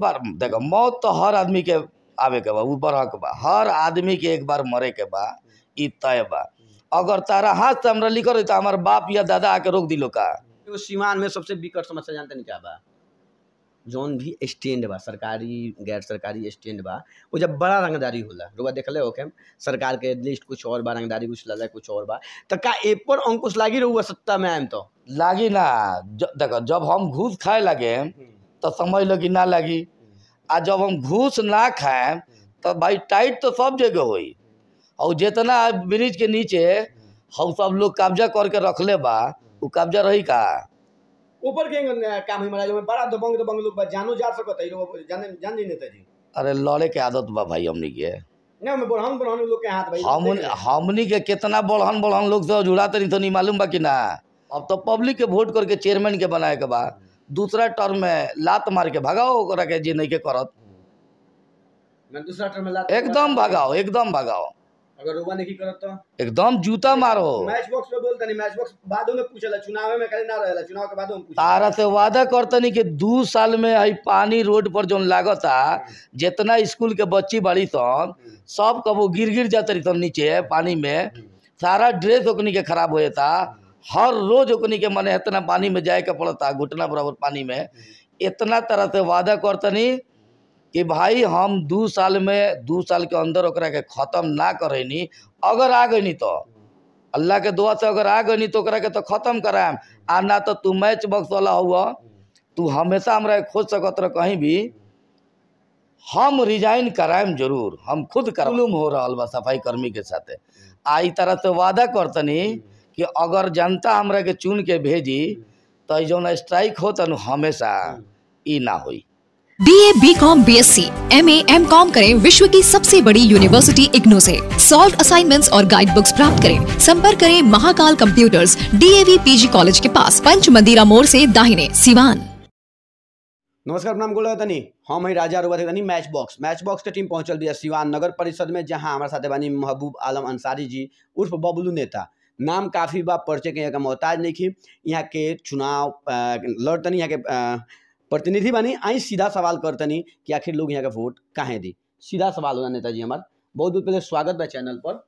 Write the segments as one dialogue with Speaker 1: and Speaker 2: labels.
Speaker 1: बार देखो मौत तो हर आदमी के आवे के बा ऊ बरहक बा हर आदमी के एक बार मरे के बा तय बा अगर तारा हाथ से हमरा लिखल रही तो हमारे बाप या दादा आके रोक दिलो का
Speaker 2: सीमान में सबसे विकट समस्या जानते नहीं क्या बा
Speaker 1: जोन भी स्टैंड
Speaker 2: बा सरकारी गैर सरकारी स्टैंड बा वो जब बड़ा रंगदारी होला रुआ देख ले ओके सरकार के लिस्ट कुछ और बा रंगदारी कुछ लगा कुछ और बा तो का ए पर अंकुश लागी रहुआ सत्ता में आए तो
Speaker 1: लागी ना देखो जब हम घूस खाए लगे हम्म। तो समझ लो कि ना लगी आ जब हम घूस ना खाए तो भाई टाइट तो सब जगह हुई और जितना ब्रिज के नीचे हम सब लोग कब्जा करके रख ले बा वो कब्जा रही का
Speaker 2: ऊपर के काम ही मरा में बड़ा दबंग दबंग लोग बा जानो जा सकत है लोग जाने जान जी नेता जी
Speaker 1: अरे लड़े के आदत बा भाई हमनी के
Speaker 2: ना में बुढ़ान बुढ़ान लोग के हाथ
Speaker 1: भाई हम हमनी के कितना बुढ़ान बुढ़ान लोग से जुड़ा तनी तनी तो मालूम बा कि ना अब तो पब्लिक के वोट करके चेयरमैन के बनाए के बा दूसरा टर्म में लात मार के भगाओ ओकरा के जी नहीं के करत
Speaker 2: एकदम भगाओ
Speaker 1: एकदम भगाओ
Speaker 2: अगर रोबा नहीं करत तो
Speaker 1: एकदम जूता मारो मैच
Speaker 2: बॉक्स में बोलता नहीं मैच बॉक्स बाद में ला चुनाव में कहीं ना रहेला चुनाव के बाद में पूछ
Speaker 1: तारा से वादा करता नहीं कि दो साल में आई पानी रोड पर जोन लागता हम्म। जितना स्कूल के बच्ची बड़ी सन हम्म। सब कबो गिर गिर जाते रही नीचे पानी में हम्म। सारा ड्रेस ओकनी के खराब हो जाता हर रोज ओकनी के मन इतना पानी में जाए के पड़ता घुटना बराबर पानी में इतना हम्म। तरह से वादा करतनी कि भाई हम दू साल में दू साल के अंदर ओकरा के ख़त्म ना करनी अगर आ गई तो हम्म। अल्लाह के दुआ से अगर आ गई तो ओकरा के तो ख़त्म कराएम आ ना तो तू मैच बक्स वाला हुआ हम्म। तू हमेशा हमारा खोज सकत रह कहीं भी हम रिजाइन कराएम जरूर हम खुद कर हो रहा बा सफाई कर्मी के साथ आ तरह से वादा करतनी कि अगर जनता हमरा के चुन के भेजी तो जो ना स्ट्राइक हो तनु हमेशा हम्म। ई ना होई B
Speaker 2: A B com B S C M A M com करें विश्व की सबसे बड़ी यूनिवर्सिटी इग्नो से सॉल्व असाइनमेंट्स और गाइड बुक्स प्राप्त करें संपर्क करें Mahakal computers D A V P G college के पास पंच मंदिरा मोड़ से दाहिने सिवान नमस्कार नाम गोल तनी हम हई राजा रुआ थे तनी मैच बॉक्स मैच बॉक्स के टीम पहुंचल दिया सिवान नगर परिषद में जहां हमारे साथ बानी महबूब आलम अंसारी जी उर्फ बबलू नेता नाम काफ़ी बार पर्चे के यहाँ का मोहताज नहीं थी यहाँ के चुनाव लड़तनी यहाँ के प्रतिनिधि बनी आई सीधा सवाल करतनी कि आखिर लोग यहाँ का वोट कहाँ दी सीधा सवाल होगा नेताजी हमार बहुत बहुत पहले स्वागत है चैनल पर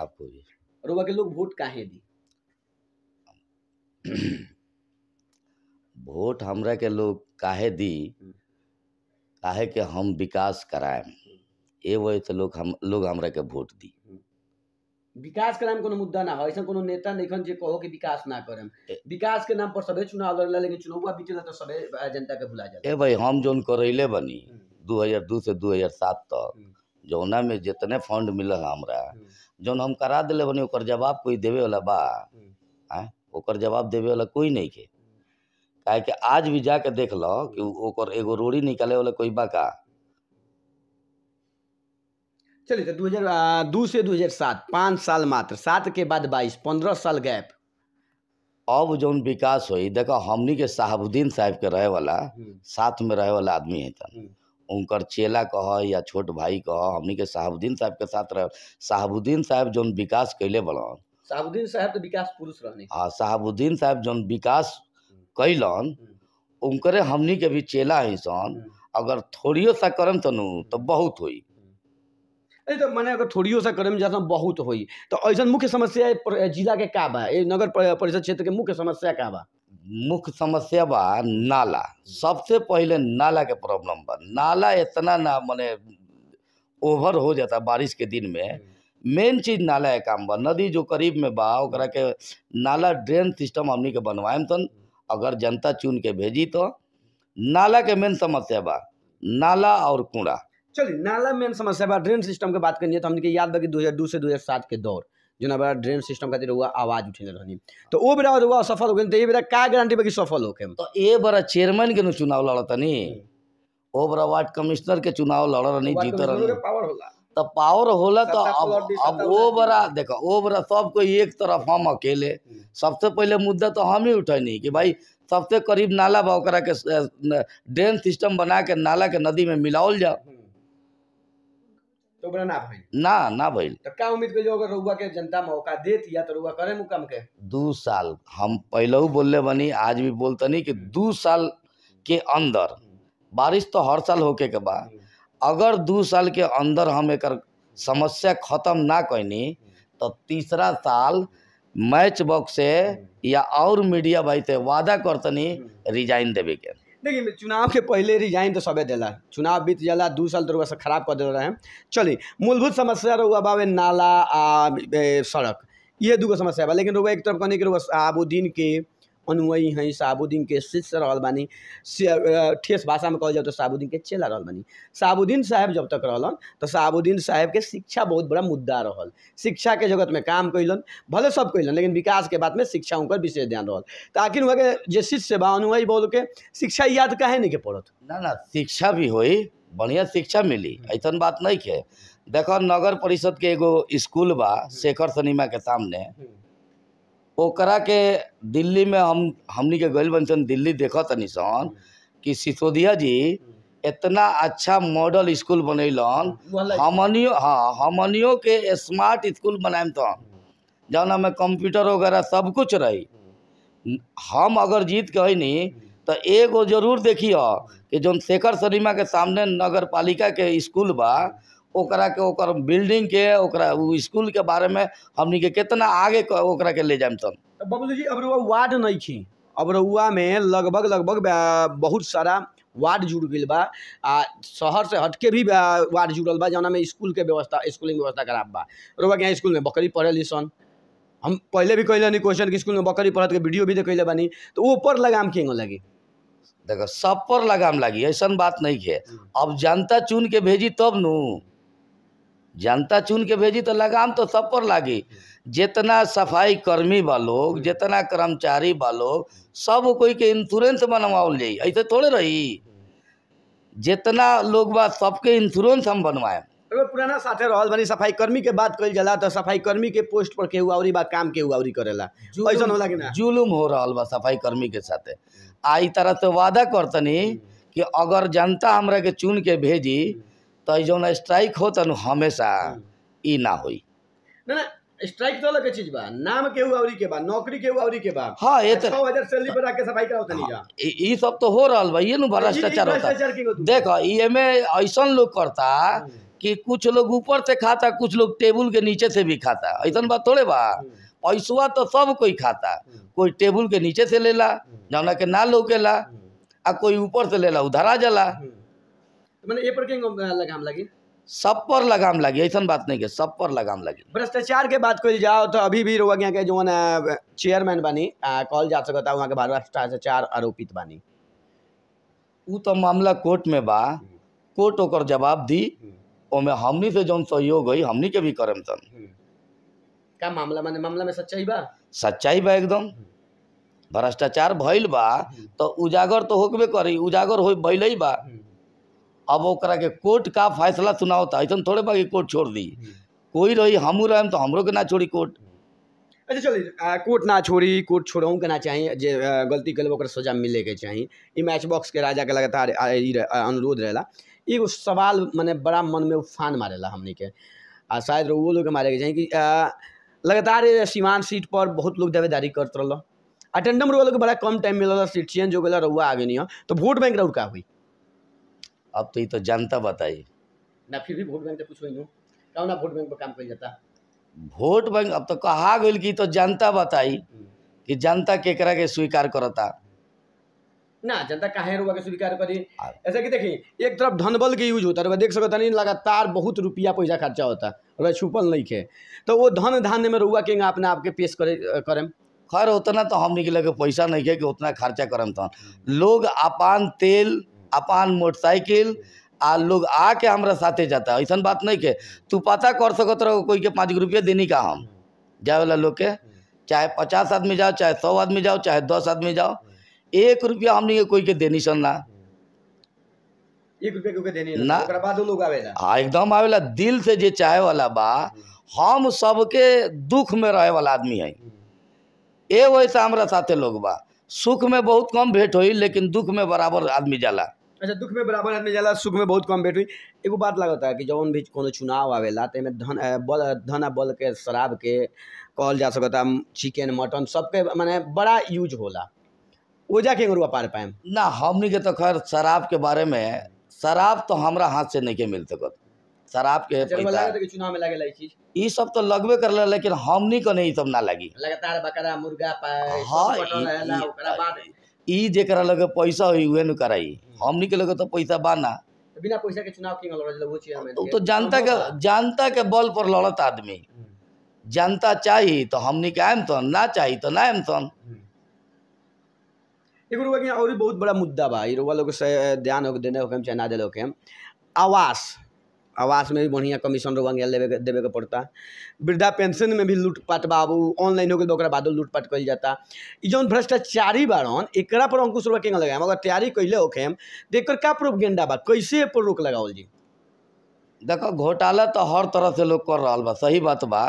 Speaker 2: आपको भी रुआ के लोग वोट काहे दी
Speaker 1: वोट हमरा के लोग काहे दी हम्म। काहे के हम विकास कराए ए वजह से लोग हम लोग हमरा के वोट दी
Speaker 2: विकास के नाम कोनो मुद्दा ना हो ऐसा कोनो नेता नहीं जे कहो कि विकास ना करम विकास के नाम पर सब चुनाव लड़ ला लेकिन चुनाव बीतेला तो सब जनता के भुला जाए
Speaker 1: भाई हम जो करैले बनी 2002 हम्म। से 2007 तक हम्म। जौना में जितने फंड मिल हमारा हम्म। जौन हम करा दिले बनी ओकर जवाब कोई देवे वाला बा ओकर जवाब देवे वाला कोई नहीं के काहे कि आज भी जाके देख लो कि ओकर एगो रोड़ी निकाले वाला कोई बा का
Speaker 2: चलिए तो दो हज़ार दो से दो हज़ार सात पाँच साल मात्र सात के बाद बाईस पंद्रह साल गैप
Speaker 1: अब जो विकास होई देखो हमने के साहबुद्दीन साहब के रहे वाला हम्म। साथ में रहे वाला आदमी है तन हम्म। उनकर चेला कह या छोट भाई कह हमनी के साहबुद्दीन साहब के साथ रह साहबुद्दीन साहब जो विकास कैले बड़न
Speaker 2: साहबुद्दीन साहब तो विकास पुरुष रहने
Speaker 1: हाँ साहबुद्दीन साहब जो विकास कैलन हम्म। उनकरे हमनी के भी चेला है सन अगर थोड़ियो सा करम तनु तो बहुत हुई
Speaker 2: तो मैंने अगर थोड़ियो सा कर्म जाता बहुत हो तो ऐसा मुख्य समस्या जिला के क्या बा नगर परिषद क्षेत्र के मुख्य समस्या क्या
Speaker 1: बा मुख्य समस्या बा नाला सबसे पहले नाला के प्रॉब्लम बा नाला इतना ना मैंने ओवर हो जाता बारिश के दिन में हम्म। मेन चीज नाला है काम बा नदी जो करीब में बा ओकरा के नाला ड्रेन सिस्टम हमनी के बनवाएम तन अगर जनता चुन के भेजी तो नाला के मेन समस्या बा नाला और कूड़ा चलिए नाला मेन समस्या बार ड्रेन सिस्टम के बात करिए है तो हमने याद बा कि हज़ार दू से दू
Speaker 2: हज़ार सात के दौर जो ना ड्रेन सिस्टम खातिर हुआ आवाज उठे रहनी तो वो बेरा हुआ तो असफल हो गए तो ये
Speaker 1: बेरा का गारंटी बाकी सफल सफल होके तो ये बेरा चेयरमैन हम्म। के चुनाव लड़तनी वो बेरा वार्ड कमिश्नर के चुनाव लड़ रहनी जीत रहनी पावर होला तो पावर होला तो अब अब वो बड़ा देखो वो बड़ा सब कोई एक तरफ हम अकेले हम्म। सबसे पहले मुद्दा तो हम ही उठनी कि भाई सबसे करीब नाला बा के ड्रेन सिस्टम बना के नाला के नदी में मिलावल जाओ हम्म। तो बना ना ना ना तो
Speaker 2: क्या उम्मीद कर अगर के जनता मौका दे दिया तो करे मुकाम के
Speaker 1: दो साल हम पहलहू बोलने बनी आज भी बोलतनी कि दो साल के अंदर बारिश तो हर साल होके के बाद अगर दो साल के अंदर हम एक समस्या खत्म ना कनी तो तीसरा साल मैच बॉक्स से या और मीडिया भाई से वादा करतनी रिजाइन देवे के देखिए चुनाव के पहले रिजाइन तो सबे दिला
Speaker 2: चुनाव बीत जला दू साल तो खराब कर दिल रहे चली मूलभूत समस्या रहुआ बाबे नाला आ सड़क ये दूगो समस्या बा लेकिन रुआ एक तरफ कहने के रुआ आबुद्दीन के अनुयी हई साबुद्दीन के शिष्य रहा बानी ठेस भाषा में कहल जाए तो साबुद्दीन के चेला रहा बानी साबुद्दीन साहब जब तक रहन तो साबुद्दीन साहब के शिक्षा बहुत बड़ा मुद्दा रहा शिक्षा के जगत में काम कैलन भले सब कैलन लेकिन विकास के बात में शिक्षा हर विशेष ध्यान रहा तो
Speaker 1: आखिर वहाँ के जो शिष्य बा अनुयी बोल के शिक्षा याद कहे नहीं के पड़त ना ना शिक्षा भी हो बढ़िया शिक्षा मिली ऐसा हम्म। बात नहीं है देखो नगर परिषद के एगो स्कूल बा हम्म। शेखर सनीमा के सामने हम्म। ओकरा के दिल्ली में हम हमनी के गइल बंसन दिल्ली देखा तनी सन कि सिसोदिया जी इतना अच्छा मॉडल स्कूल बनैलन हमनियो हाँ हमनियो के स्मार्ट स्कूल बनाएम तो जौन में कंप्यूटर वगैरह सब कुछ रही हम अगर जीत के नहीं तो एगो जरूर देखिए कि जो शेखर शर्मा के सामने नगर पालिका के स्कूल बा ओकरा के ओकर बिल्डिंग के ओकरा स्कूल के बारे में हमनी के कितना आगे ओकरा के ले जाए तन
Speaker 2: तो बाबूजी जी अब वार्ड नहीं थी अबरौआ में लगभग लगभग बहुत सारा वार्ड जुड़ गई बा आ शहर से हटके भी वार्ड जुड़ल बा जौना में स्कूल के व्यवस्था स्कूलिंग व्यवस्था खराब बा रुआ के यहाँ स्कूल में बकरी पढ़े सन हम पहले भी कहले नहीं क्वेश्चन स्कूल में बकरी पढ़त के वीडियो भी देखे बानी
Speaker 1: तो वो पर लगाम के लगी देखो सब पर लगाम लगी ऐसा बात नहीं है हम्म। अब जनता चुन के भेजी तब न जनता चुन के भेजी तो लगाम तो सब पर लागी जितना सफाई कर्मी बा लोग जितना कर्मचारी बा लोग सब कोई के इंश्योरेंस बनवाओ ले ऐसे थोड़े रही जितना लोग बा सबके इंश्योरेंस हम बनवाए अगर पुराना साथे रहल बनी सफाई कर्मी के बात कल जला तो सफाई कर्मी के पोस्ट पर के अउरी बा काम के अउरी करेला ऐसा होला कि ना जुलुम हो रहल बा सफाई कर्मी के साथे आई तरह से वादा करतनी कि अगर जनता हमरा के चुन के भेजी तो जौन स्ट्राइक हो तो हमेशा हम्म। ई ना होई
Speaker 2: ना ना स्ट्राइक तो अलग चीज बा नाम केहू अवरी के बा नौकरी केहू अवरी के बा हां ये तो 6000 सैलरी पर आके सफाई कराओ तनी जा हाँ,
Speaker 1: ई सब तो हो रहल बा ये नु भ्रष्टाचार होता देखो ई में ऐसन लोग करता हम्म। कि कुछ लोग ऊपर से खाता कुछ लोग टेबल के नीचे से भी खाता ऐसा बात थोड़े बा हम्म। पैसवा तो सब कोई खाता कोई टेबल के नीचे से लेला जौना के ना लोकेला आ कोई ऊपर से लेला उधरा जाला
Speaker 2: मैंने ए पर के लगाम लगी
Speaker 1: सब पर लगाम लगी ऐसा बात नहीं के सब पर लगाम लगी भ्रष्टाचार
Speaker 2: के बात कल जाओ तो अभी भी लोग यहाँ के जो चेयरमैन बनी कॉल जा सकता वहाँ
Speaker 1: के भ्रष्टाचार आरोपित बनी वो तो मामला कोर्ट में बा कोर्ट ओकर जवाब दी ओमे हमनी से जौन सहयोग हुई हमनी के भी करम तन
Speaker 2: का मामला माने मामला में सच्चाई बा
Speaker 1: सच्चाई बा एकदम भ्रष्टाचार भइल बा हम्म। तो उजागर तो होकबे करी उजागर हो भइल बा हम्म। अब ओकरा के कोर्ट का फैसला सुनाओ था तो ऐसा थोड़े बाकी कोर्ट छोड़ दी हम्म। कोई रही हम रहम तो हमरो के ना छोड़ी कोर्ट हम्म। अच्छा चलिए कोर्ट ना छोड़ी कोर्ट छोड़ों के ना चाहिए जे
Speaker 2: गलती कल ओकर सजा मिले के चाहिए ई मैच बॉक्स के राजा के लगातार अनुरोध रहेला एगो सवाल मैंने बड़ा मन में उफान ला हमने के आ शायद वो लोग मारे के चाहिए कि लगातार सीमान सीट पर बहुत लोग दावेदारी करते रहा अटेंडम रोल के बड़ा कम टाइम मिलल सीट चेंज हो गया रउआ आगे नहीं तो वोट बैंक रउका हुई अब तो ये
Speaker 1: तो जनता बताई
Speaker 2: ना फिर भी वोट बैंक कुछ हुई ना वोट बैंक पर काम कर जाता
Speaker 1: वोट बैंक अब तो कहा गई कि तो जनता बताई हम्म। कि जनता केकरा के स्वीकार करता
Speaker 2: ना जनता काहे रुवा के स्वीकार करी ऐसा कि देखिए एक तरफ धनबल के यूज होता है देख सकता नहीं लगातार बहुत रुपया पैसा खर्चा होता है छुपल नहीं है
Speaker 1: तो वो धन धान्य में रुआ के अपने आपके पेश करे करें खैर उतना तो हम निकले के पैसा नहीं है कि उतना खर्चा करम तहन हम्म। लोग अपान तेल अपन मोटरसाइकिल आ लोग आके हमारा साथे जाता ऐसा बात नहीं के तू पता कर सको रहो कोई के पाँच रुपया देनी का हम जाए वाला लोग के चाहे पचास आदमी जाओ चाहे सौ आदमी जाओ चाहे दस आदमी जाओ एक रुपया हमने कोई के देनी सन ना
Speaker 2: एक रुपया
Speaker 1: हाँ एकदम आवेला दिल से जे चाहे वाला बा हम सबके दुख में रहे वाला आदमी है ए वैसा हमारा साथे लोग बा सुख में बहुत कम भेंट हो लेकिन दुख में बराबर आदमी जाला
Speaker 2: अच्छा दुख में बराबर आदमी जला सुख में बहुत कम बैठी एगो बात लगता है कि जौन भी को चुनाव आवेला तो में धन बल धन आ बल के शराब के कहल जा सकता चिकन मटन सबके मान बड़ा यूज होला
Speaker 1: ओजा के अंगरुआ पार पाए ना हमने के तो खैर शराब के बारे में शराब तो हमारा हाथ से नहीं के मिल सकत शराब के अच्छा,
Speaker 2: चुनाव में लगे चीज
Speaker 1: ये सब तो लगबे कर लेकिन हमने को नहीं सब ना लगी
Speaker 2: लगातार बकरा मुर्गा हाँ
Speaker 1: ई लगे पैसा होई उहे कराई हमनी के लगे तो पैसा बाना
Speaker 2: तो बिना पैसा के चुनाव क्यों लड़ तो, तो जनता
Speaker 1: के जनता के बल पर लड़त आदमी हम्म। जनता चाहिए तो हमनी के आएम तन ना चाही तो ना आएम तन हम्म। एगो और बहुत बड़ा मुद्दा बा ध्यान देने होके चाहे ना दे होके
Speaker 2: आवास आवास में भी बढ़िया कमीशन रउआ देवे के पड़ता वृद्धा पेंशन में भी लूटपाट बा ऑनलाइन हो गए तो लूटपाट कल जाता इ जौन भ्रष्टाचारी बाड़न एक पर अंकुश रोक के लगाए अगर तैयारी कैले होखेम तो क्या प्रूफ गेंडा बा कैसे पर
Speaker 1: रोक लगावल जी देखो घोटाला तो हर तरह से लोग कर रहा बा सही बात बा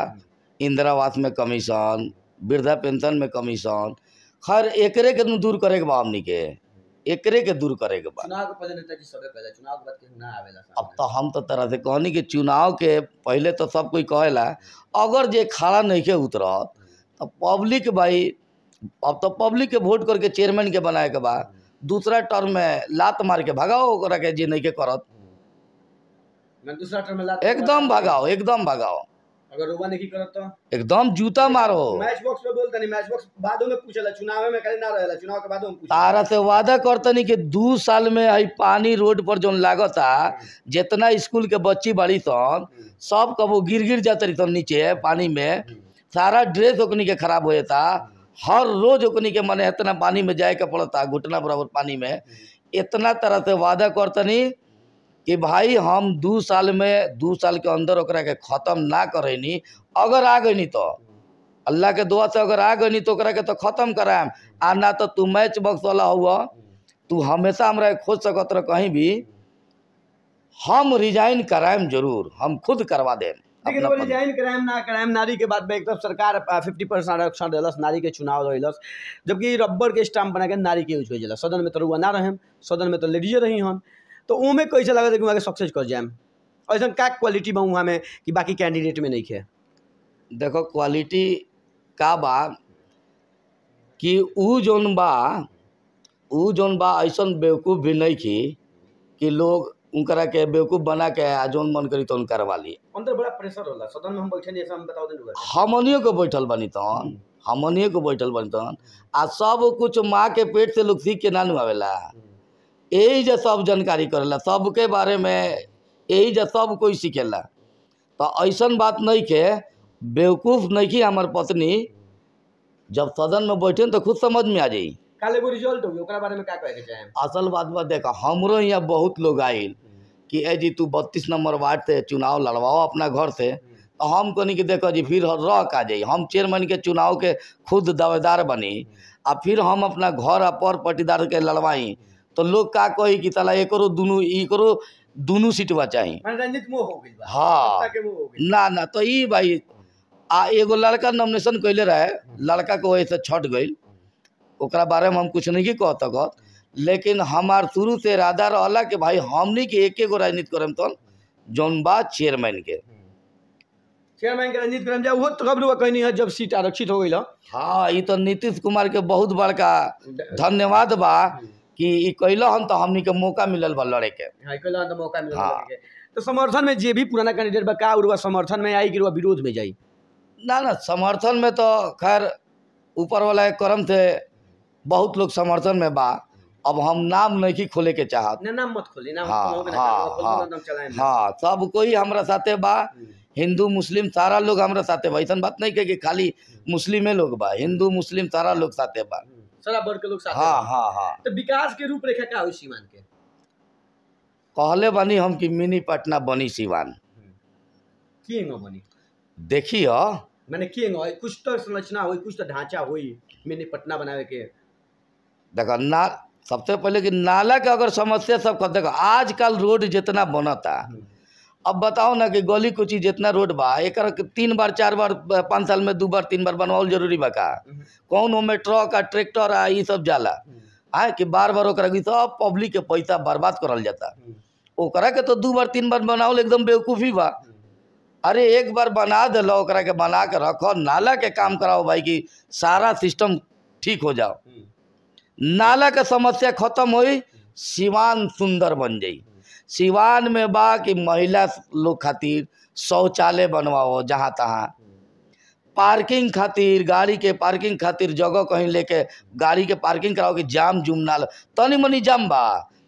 Speaker 1: इंदिरावास में कमीशन वृद्धा पेंशन में कमीशन खैर एकरे के दूर करे के बा हमिके के एकरे के दूर करे के बाद ना तो हम तो तरह से कहनी कि चुनाव के पहले तो सब कोई कहेला अगर जे खड़ा नहीं के उतरत तो पब्लिक भाई अब तो पब्लिक के वोट करके चेयरमैन के बनाए के बाद दूसरा टर्म में लात मार के भगाओ के जे नहीं के करत
Speaker 2: हम्म। दूसरा टर्म में एकदम भगाओ
Speaker 1: एकदम भगाओ
Speaker 2: अगर रोबा नहीं करत तो
Speaker 1: एकदम जूता मारो मैच
Speaker 2: बॉक्स में बोलता नहीं मैच बॉक्स बादो में पूछला चुनाव में कहीं ना रहेला चुनाव के बाद में पूछ
Speaker 1: तारा से वादा करतनी कि दू साल में आई पानी रोड पर जोन लागता जितना स्कूल के बच्ची बड़ी सन सब कबो गिर गिर जाते तो नीचे पानी में सारा ड्रेस ओकनी के खराब हो जाता हर रोज ओकनी के मने इतना पानी में जाए के पड़ता घुटना बराबर पानी में इतना तरह से वादा करतनी कि भाई हम दू साल में दू साल के अंदर ओकरा के खत्म ना करैनी अगर आ गई नहीं तो अल्लाह के दुआ से अगर आ नहीं तो ओकरा के तो खत्म कराम आ ना तो तू मैच बक्स वाला हुआ तू हमेशा हमारा खोज सकत रह कहीं भी हम रिजाइन कराएम जरूर हम खुद करवा देम लेकिन वो रिजाइन
Speaker 2: करायम ना करायम नारी के बाद में एक सरकार फिफ्टी परसेंट आरक्षण दिलस नारी के चुनाव दिलस जबकि रबर के स्टाम्प बना के नारी के यूज हो जाए सदन में तो रुआ ना रहें सदन में तो लेडीजे रही हन तो उमे कैसे लगे कि वहाँ सक्सेस कर जाए ऐसा क्या क्वालिटी बा उहाँ में कि बाकी कैंडिडेट में नहीं है
Speaker 1: देखो क्वालिटी का बा कि जोन बा जोन बा ऐसा बेवकूफ़ भी नहीं थी कि लोग उनकरा के बेवकूफ़ बना के आ जौन मन करी तो करवा ली
Speaker 2: अंदर बड़ा प्रेशर होला सदन में हम बैठे नहीं हम बता दे
Speaker 1: हमनियो को बैठल बनी तो हमनियो को बैठल बनी तो आ सब कुछ माँ के पेट से लोग सीख के ना नुआवेला यही जो सब जानकारी करेला सबके बारे में यही जो सब कोई सीखेला तो ऐसा बात नहीं के बेवकूफ़ नहीं कि हमार पत्नी जब सदन में बैठे तो खुद समझ में आ जाई
Speaker 2: रिजल्ट
Speaker 1: असल बात बात देख हमरो यहाँ बहुत लोग आये कि ए जी तू बत्तीस नंबर वार्ड से चुनाव लड़वाओ अपना घर से तो हम कहीं कि देखो जी फिर रह का जाए हम चेयरमैन के चुनाव के खुद दावेदार बनी आ फिर हम अपना घर पर पटीदार के लड़वाई तो लोग का कही कि तला ये करो दोनों ये करो दोनों सीटवा चाहिए हाँ ना ना तो ये भाई आ एगो लड़का नॉमिनेशन कैले रहे हम्म। लड़का के वही से छट गई ओकरा बारे में हम कुछ नहीं कह कहत लेकिन हमार शुरू से इरादा रहला कि भाई हमनी के एक एगो राजनीति करम तो जौन बा चेयरमैन के चेयरमैन हम्म। के राजनीति जब सीट आरक्षित हो गई हाँ ये तो नीतीश कुमार के बहुत बड़का धन्यवाद बा हम्म। कि कैल हन तो हमनी के मौका मिलल बा लड़े के हाँ,
Speaker 2: हाँ। तो मौका
Speaker 1: तो समर्थन में जे भी पुराना कैंडिडेट बा का उड़वा समर्थन में आई कि विरोध में जाई ना ना समर्थन में तो खैर ऊपर वाला एक कर्म थे बहुत लोग समर्थन में बा अब हम नाम नहीं खोले के चाहत
Speaker 2: ना नाम मत खोली नाम हाँ हाँ हाँ।,
Speaker 1: हाँ सब कोई हमारा साथे बा हम्म। हिंदू मुस्लिम सारा लोग हमारा साथे बा ऐसा बात नहीं के कि खाली मुस्लिमे लोग बा हिंदू मुस्लिम सारा लोग साथे बा
Speaker 2: सारा वर्ग के लोग साथ हाँ, हाँ हाँ हाँ तो विकास के रूपरेखा क्या हुई सीवान के
Speaker 1: कहले बनी हम कि मिनी पटना बनी सीवान हम्म। के बनी देखी देखिए
Speaker 2: मैंने के कुछ तो संरचना हुई कुछ तो ढांचा हुई मिनी पटना बनावे के
Speaker 1: देखो ना सबसे पहले कि नाला के अगर समस्या सब देखो आजकल रोड जितना बनता हम्म। अब बताओ ना कि गली कोची जितना रोड बा एक तीन बार चार बार पाँच साल में दो बार तीन बार बनवाओ जरूरी बा का हम्म। कौन में ट्रक आ ट्रैक्टर आ ये सब जाला हम्म। आ कि बार बार सब पब्लिक के पैसा बर्बाद करल जाता हम्म। ओकरा के तो दो बार तीन बार बनाओ एकदम बेवकूफ़ी बा अरे एक बार बना दिलो ओकरा के बना के रखो नाला के काम कराओ भाई कि सारा सिस्टम ठीक हो जाओ नाला के समस्या खत्म हो सीवान सुंदर बन जाई सिवान में बा कि महिला लोग खातिर शौचालय बनवाओ जहाँ तहाँ पार्किंग खातिर गाड़ी के पार्किंग खातिर जगह कहीं लेके गाड़ी के पार्किंग कराओ कि जाम जुम ना तनी मनी जाम बा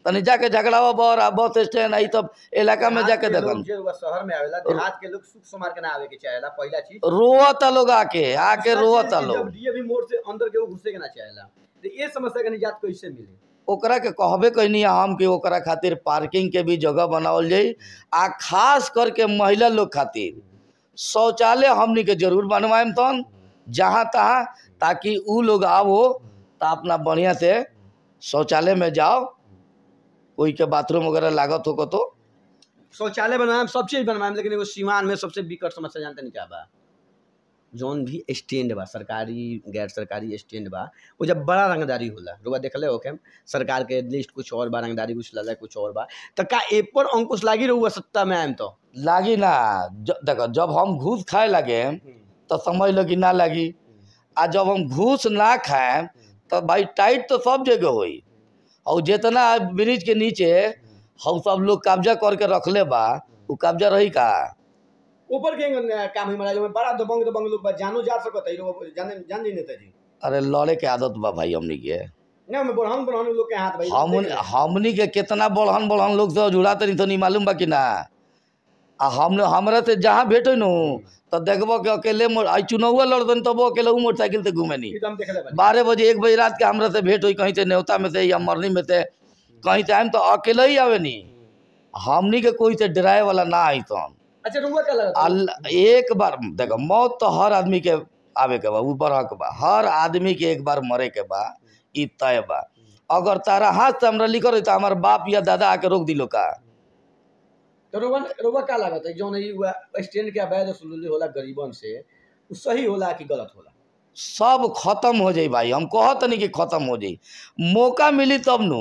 Speaker 1: तनी जाके झगड़ा बौर आ बस स्टैंड आई तब इलाका में जाके देखन
Speaker 2: शहर में आवेला देहात के लोग सुख समार के ना आवे के चाहेला पहला चीज रोवता
Speaker 1: लोग आके आके अच्छा, रोवता लोग
Speaker 2: डीएवी मोड़ से अंदर के घुसे के ना चाहेला तो ये समस्या के निजात कैसे मिले
Speaker 1: ओकरा के कहबे कैनी हम कि ओकरा खातिर पार्किंग के भी जगह बनावल जाए आ खास करके महिला लोग खातिर शौचालय हमनी के जरूर बनवाएम तन जहाँ तहाँ ताकि उ लोग आवो तो अपना बढ़िया से शौचालय में जाओ कोई के बाथरूम वगैरह लागत हो तो
Speaker 2: शौचालय बनवाएम सब चीज़ बनवाएम लेकिन सीमान में सबसे बिकट समस्या जानते नहीं क्या बा जौन भी स्टैंड बा सरकारी गैर सरकारी स्टैंड बा वो जब बड़ा रंगदारी होला रुआ देख हो ओके सरकार के लिस्ट कुछ और बा रंगदारी कुछ लगा कुछ और बा तो का एक पर अंकुश
Speaker 1: लागी रहू सत्ता में आयम तो लागी ना देखो जब हम घूस खाए लगे तो समझ लो कि ना लगी आ जब हम घूस ना खाए तो भाई टाइट तो सब जगह हो और जितना ब्रिज के नीचे हम सब लोग कब्जा करके रखले बा कब्जा रही का
Speaker 2: ऊपर के काम ही महाराज में बड़ा दबंग दबंग लोग बा जानो जा सकत तो है जाने जान जी नेता जी
Speaker 1: अरे लड़े के आदत बा भाई हमनी के
Speaker 2: ना मैं बड़हन बड़हन लोग के हाथ भाई हम
Speaker 1: हमनी के कितना बड़हन बड़हन लोग से जुड़ा तनी तो नहीं मालूम बा कि ना आ हम हमरा से जहां भेटे न तो देखबो के अकेले मोर आई चुनौवा लड़दन तब तो अकेले मोटरसाइकिल से घूमे नहीं तो बारह बजे एक बजे रात के हमरा से भेट हुई कहीं से न्योता में से या मरनी में से कहीं से आएम तो अकेले ही आवे नहीं हमनी के कोई से डराए वाला ना आई तो हम
Speaker 2: अच्छा रउआ लगा
Speaker 1: एक बार देखो मौत तो हर आदमी के आवे के बा ऊपर हक बा हर आदमी के एक बार मरे के बा तय बा अगर तारा हाथ से हमारा लिखल तो हमारे बाप या दादा आके रोक दिलो का
Speaker 2: तो के होला गरीबन से सही होला कि गलत होला
Speaker 1: सब खत्म हो जाई भाई हम कहत नहीं कि खत्म हो जाए मौका मिली तब नु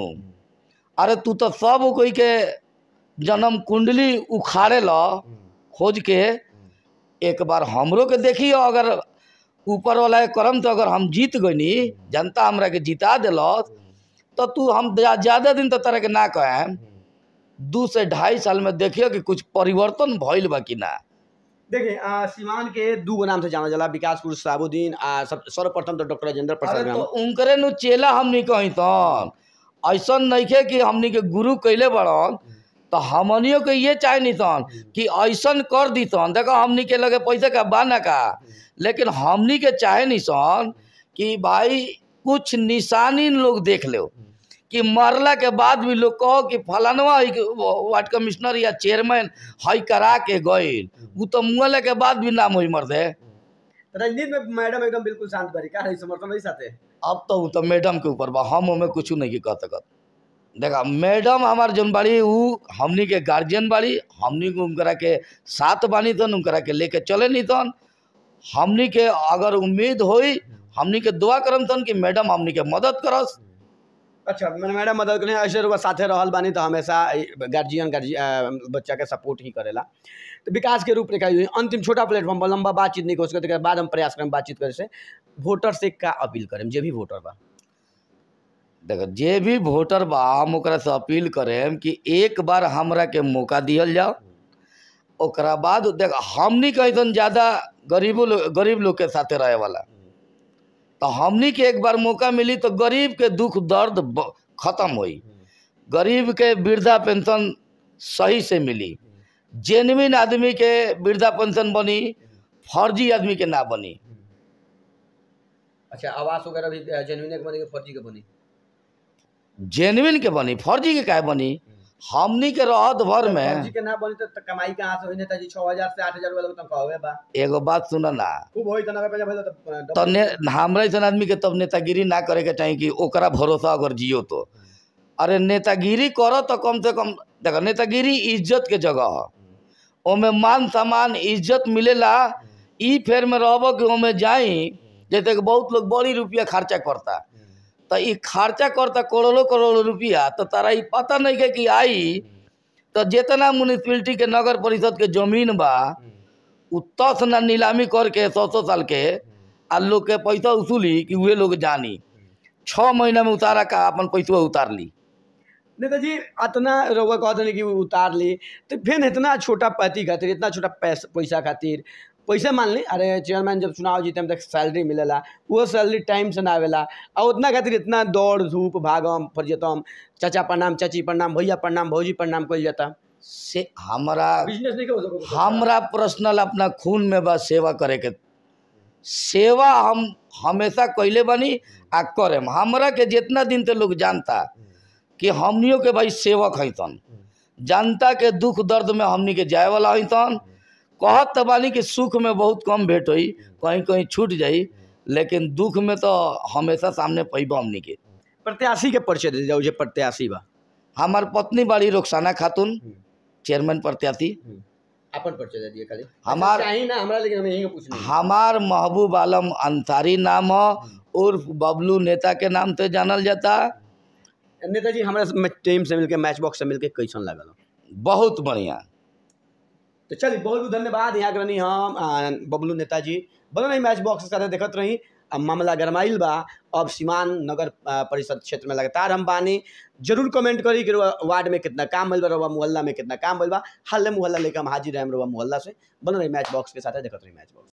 Speaker 1: अरे तू तो सब कोई के जन्म कुंडली उखाड़े ला हम्म। खोज के एक बार हमरों के देखियो अगर ऊपर वाला करम तो अगर हम जीत गनी जनता हमरा के जिता दिल तो तू हम ज़्यादा दिन तो तरह के ना कह दू से ढाई साल में देखियो कि कुछ परिवर्तन भइल बा कि ना
Speaker 2: देखिए सीमान के दू गो नाम से
Speaker 1: जाना जला विकास पुरुष साबुद्दीन आ सब सर्वप्रथम तो डॉक्टर राजेंद्र प्रसाद तो उनकरे नु चेला हमनी कहीं तो ऐसा नहीं के कि हमनी के गुरु कैले बड़न तो हमनियों के ये चाहे नितन हम्म। कि ऐसा कर दीतन देखो हमनी के लगे पैसे का बाना का हम्म। लेकिन हमनी के चाहे सन कि भाई कुछ निशानी लोग देख लो हम्म। कि मरला के बाद भी लोग कहो कि फलानवा वार्ड कमिश्नर या चेयरमैन हई करा के गए वो तो मुँह के बाद भी नाम हुई मर्दे रंजीत में मैडम एकदम बिल्कुल शांत बरी क्या समर्थन नहीं साथे अब तो वो तो मैडम के ऊपर बा हम हमें कुछ नहीं कह सकते देखा मैडम हमार जो बाड़ी उ हमनी के गार्जियन बाड़ी हमनी के उनकरा के साथ बानी तन उनकरा के लेके चले नहीं तन हमनी के अगर उम्मीद होई हमनी के दुआ करम तन कि मैडम हमनी के मदद करस
Speaker 2: अच्छा मैडम मदद करें ऐसे साथे रहल बानी तो हमेशा गार्जियन गार्जियन बच्चा के सपोर्ट ही करेला तो विकास के रूपरेखा हुई अंतिम छोटा प्लेटफॉर्म पर लंबा बातचीत नहीं कर सकते बाद हम प्रयास करें बातचीत करें से वोटर से का अपील करें जो भी वोटर बा
Speaker 1: देखो जे भी वोटर बा हम से अपील करेम कि एक बार हमरा के मौका दिया जाओ ओकरा बाद देख हमनी के ऐसा ज़्यादा गरीब लो, गरीब लोग के साथ रहे वाला तो हमनी के एक बार मौका मिली तो गरीब के दुख दर्द ख़त्म हुई गरीब के वृद्धा पेंशन सही से मिली जेनविन आदमी के वृद्धा पेंशन बनी फर्जी आदमी के ना बनी
Speaker 2: अच्छा आवास वगैरह भी जेनविन के बनी फर्जी के बनी
Speaker 1: जेनविन के बनी फर्जी के काहे बनी हमनी के रहत भर में फर्जी के
Speaker 2: ना बनी तो त कमाई कहां से होई नेता जी 6000 से 8000 वाला त तो कहवे बा
Speaker 1: एगो बात सुन ना
Speaker 2: खूब होई त पे पैसा त त
Speaker 1: हमरा सन आदमी के तब नेतागिरी ना करे के चाही कि ओकरा भरोसा अगर जियो तो अरे नेतागिरी करो तो कम से कम देखो नेतागिरी इज्जत के जगह है ओमे मान सम्मान इज्जत मिलेला हम्म। ई फेर में रहबो कि ओमे जाई हम्म। जैसे कि बहुत लोग बड़ी रुपया खर्चा करता तो ये खर्चा करता करोड़ों करोड़ों रुपया तो तारा ये पता नहीं है कि आई तो जितना म्यूनिसपलिटी के नगर परिषद के जमीन बा हम्म। उ ना नीलामी करके सौ सौ साल के हम्म। आ लोग के पैसा उसूली कि वे लोग जानी हम्म। छः महीना में उतारा का अपन पैसा उतार ली नेताजी इतना रोगा कह दें कि उतार ली
Speaker 2: तो फिर इतना छोटा पति खातिर इतना छोटा पैसा खातिर पैसा ली अरे चेयरमैन जब चुनाव जीते हम तक सैलरी मिलेला वो सैलरी टाइम से ना आवेला और उतना खातिर इतना दौड़ धूप भागम फरजतम चाचा प्रणाम चाची प्रणाम भैया प्रणाम भौजी प्रणाम कल जाता से
Speaker 1: हमारा हमारा पर्सनल अपना खून में बस सेवा करे के सेवा हम हमेशा कैले बनी आ करेम हमारा के जितना दिन तक लोग जानता कि हमनियों के भाई सेवक हईतन हम्म। जनता के दुख दर्द में हमनी के जाए वाला हईतन कहत बानी कि सुख में बहुत कम भेंट हो कहीं कहीं छूट जाई लेकिन दुख में तो हमेशा सामने पैब हमन के प्रत्याशी के परिचय दे जाओ जो प्रत्याशी बा हमार पत्नी बाड़ी रोकसाना खातून चेयरमैन प्रत्याशी
Speaker 2: अपन परिचय दे दिए खाली अच्छा,
Speaker 1: हमार ना हमरा लेकिन हमें पूछना हमार महबूब आलम अंसारी नाम है उर्फ बबलू नेता के नाम से जानल जाता
Speaker 2: नेताजी हमारा टीम से मिलके मैच बॉक्स से मिलके कैसा लगल बहुत बढ़िया तो चलिए बहुत बहुत धन्यवाद यहाँ करनी हम बबलू नेताजी बोलो नहीं मैच बॉक्स सारे देख रही अब मामला गरमाइल बा अब सीमान नगर परिषद क्षेत्र में लगातार हम बानी जरूर कमेंट करी कि वार्ड में कितना काम भल रहा रवा मोहल्ला में कितना काम भल बा हल्ले मोहल्ला लेकर हम हाजिर रहें मोहल्ला से बन रही मैच बॉक्स के साथ देखते रही मैच बॉक्स